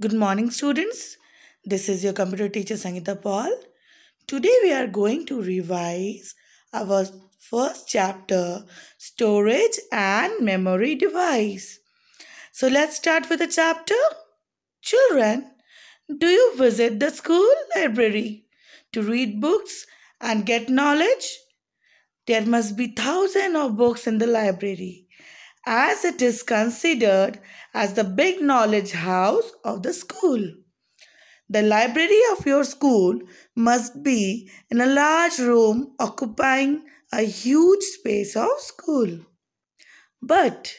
Good morning students. This is your computer teacher Sangita Paul. Today we are going to revise our first chapter storage and memory device. So let's start with the chapter. Children, do you visit the school library to read books and get knowledge? There must be thousands of books in the library as it is considered as the big knowledge house of the school. The library of your school must be in a large room occupying a huge space of school. But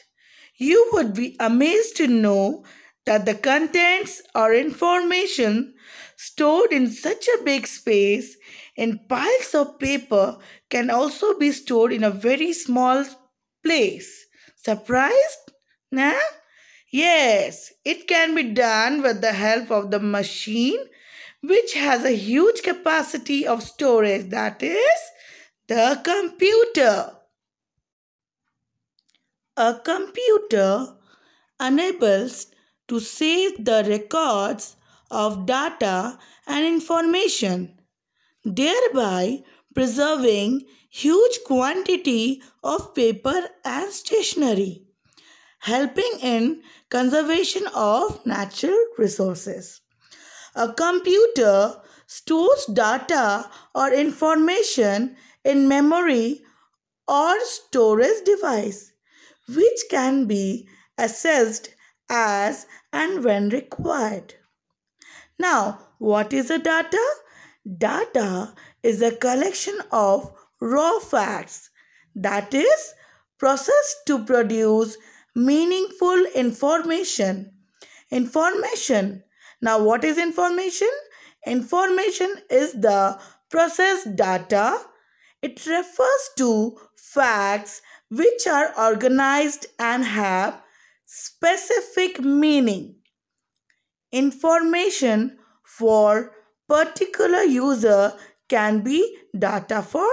you would be amazed to know that the contents or information stored in such a big space in piles of paper can also be stored in a very small place. Surprised? Nah? Yes, it can be done with the help of the machine which has a huge capacity of storage that is the computer. A computer enables to save the records of data and information, thereby preserving huge quantity of paper and stationery, helping in conservation of natural resources. A computer stores data or information in memory or storage device which can be accessed as and when required. Now, what is a data? Data is a collection of raw facts, that is, processed to produce meaningful information. Information. Now, what is information? Information is the processed data. It refers to facts which are organized and have specific meaning. Information for particular user can be data for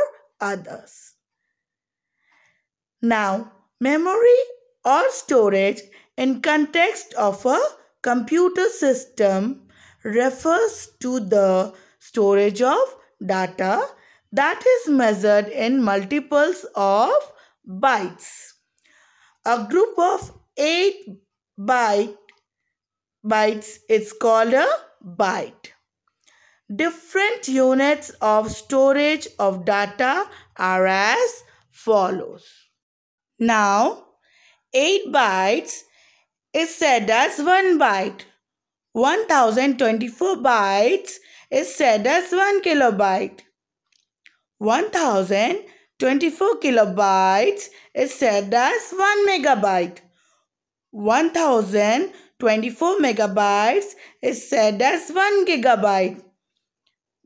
others. Now, memory or storage in context of a computer system refers to the storage of data that is measured in multiples of bytes. A group of 8 byte, bytes is called a byte. Different units of storage of data are as follows. Now, 8 bytes is said as 1 byte. 1024 bytes is said as 1 kilobyte. 1024 kilobytes is said as 1 megabyte. 1024 megabytes is said as 1 gigabyte.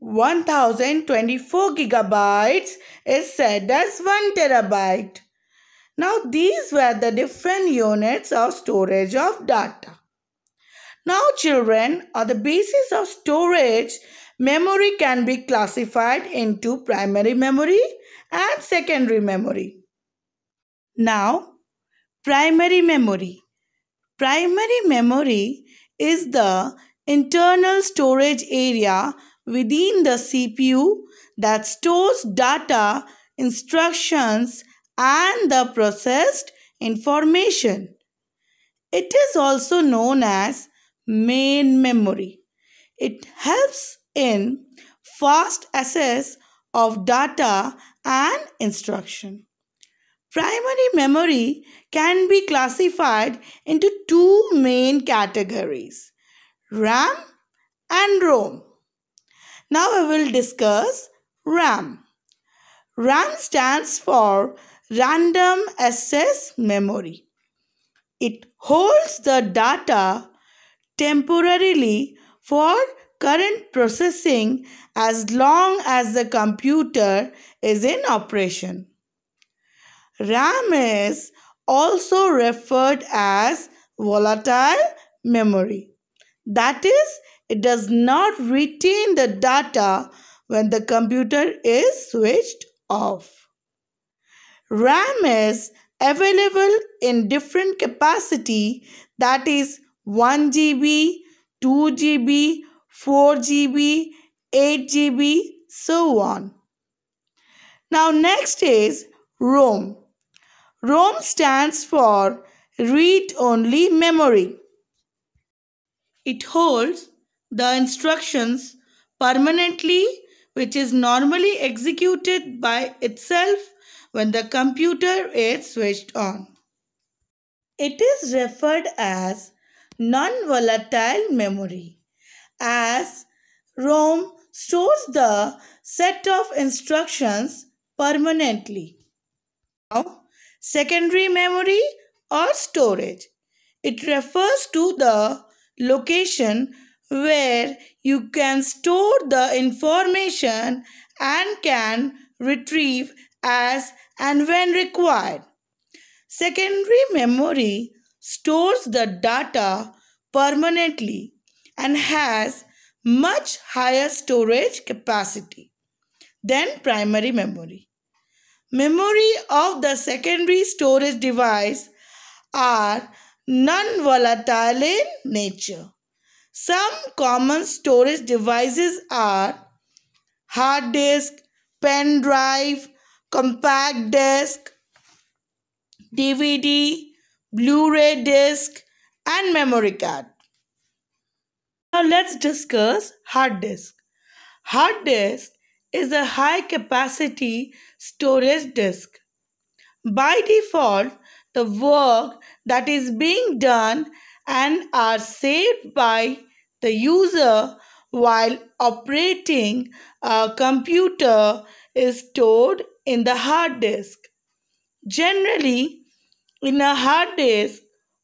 1024 gigabytes is said as 1 terabyte. Now these were the different units of storage of data. Now children, on the basis of storage, memory can be classified into primary memory and secondary memory. Now, primary memory. Primary memory is the internal storage area within the CPU that stores data, instructions, and the processed information. It is also known as main memory. It helps in fast access of data and instruction. Primary memory can be classified into two main categories RAM and ROM. Now I will discuss RAM. RAM stands for Random Access Memory. It holds the data temporarily for current processing as long as the computer is in operation. RAM is also referred as volatile memory. That is, it does not retain the data when the computer is switched off. RAM is available in different capacity that is 1 GB, 2 GB, 4 GB, 8 GB, so on. Now next is ROM. ROM stands for read-only memory. It holds the instructions permanently which is normally executed by itself when the computer is switched on. It is referred as non-volatile memory as ROM stores the set of instructions permanently. Now, secondary memory or storage. It refers to the location where you can store the information and can retrieve as and when required. Secondary memory stores the data permanently and has much higher storage capacity than primary memory. Memory of the secondary storage device are non-volatile in nature. Some common storage devices are hard disk, pen drive, compact disc, DVD, Blu-ray disc and memory card. Now let's discuss hard disk. Hard disk is a high capacity storage disk. By default, the work that is being done and are saved by the user, while operating a computer, is stored in the hard disk. Generally, in a hard disk,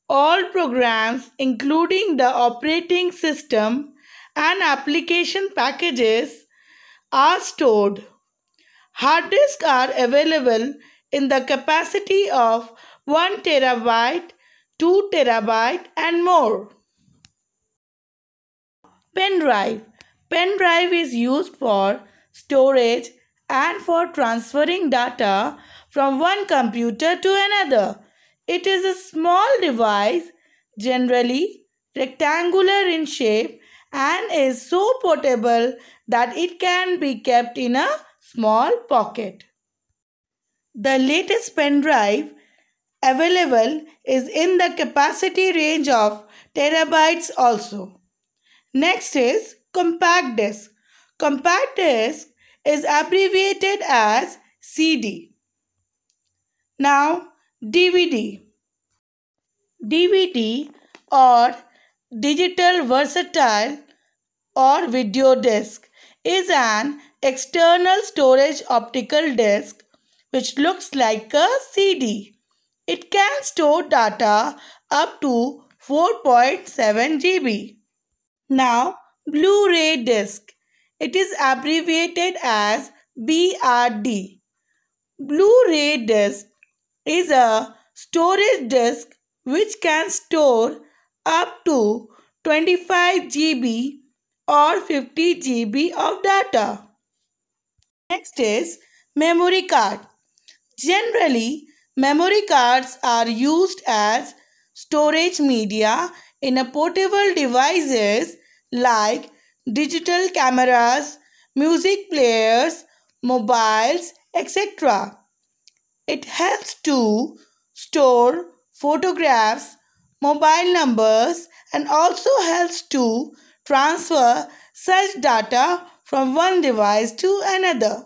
all programs, including the operating system and application packages, are stored. Hard disks are available in the capacity of 1 terabyte, 2 terabyte, and more. Pen drive. Pen drive is used for storage and for transferring data from one computer to another. It is a small device, generally rectangular in shape and is so portable that it can be kept in a small pocket. The latest pen drive available is in the capacity range of terabytes also. Next is compact disc. Compact disc is abbreviated as CD. Now, DVD. DVD or digital versatile or video disc is an external storage optical disc which looks like a CD. It can store data up to 4.7 GB. Now, Blu-ray disc. It is abbreviated as BRD. Blu-ray disc is a storage disk which can store up to 25 GB or 50 GB of data. Next is memory card. Generally, memory cards are used as storage media in a portable devices like digital cameras, music players, mobiles, etc. It helps to store photographs, mobile numbers and also helps to transfer such data from one device to another.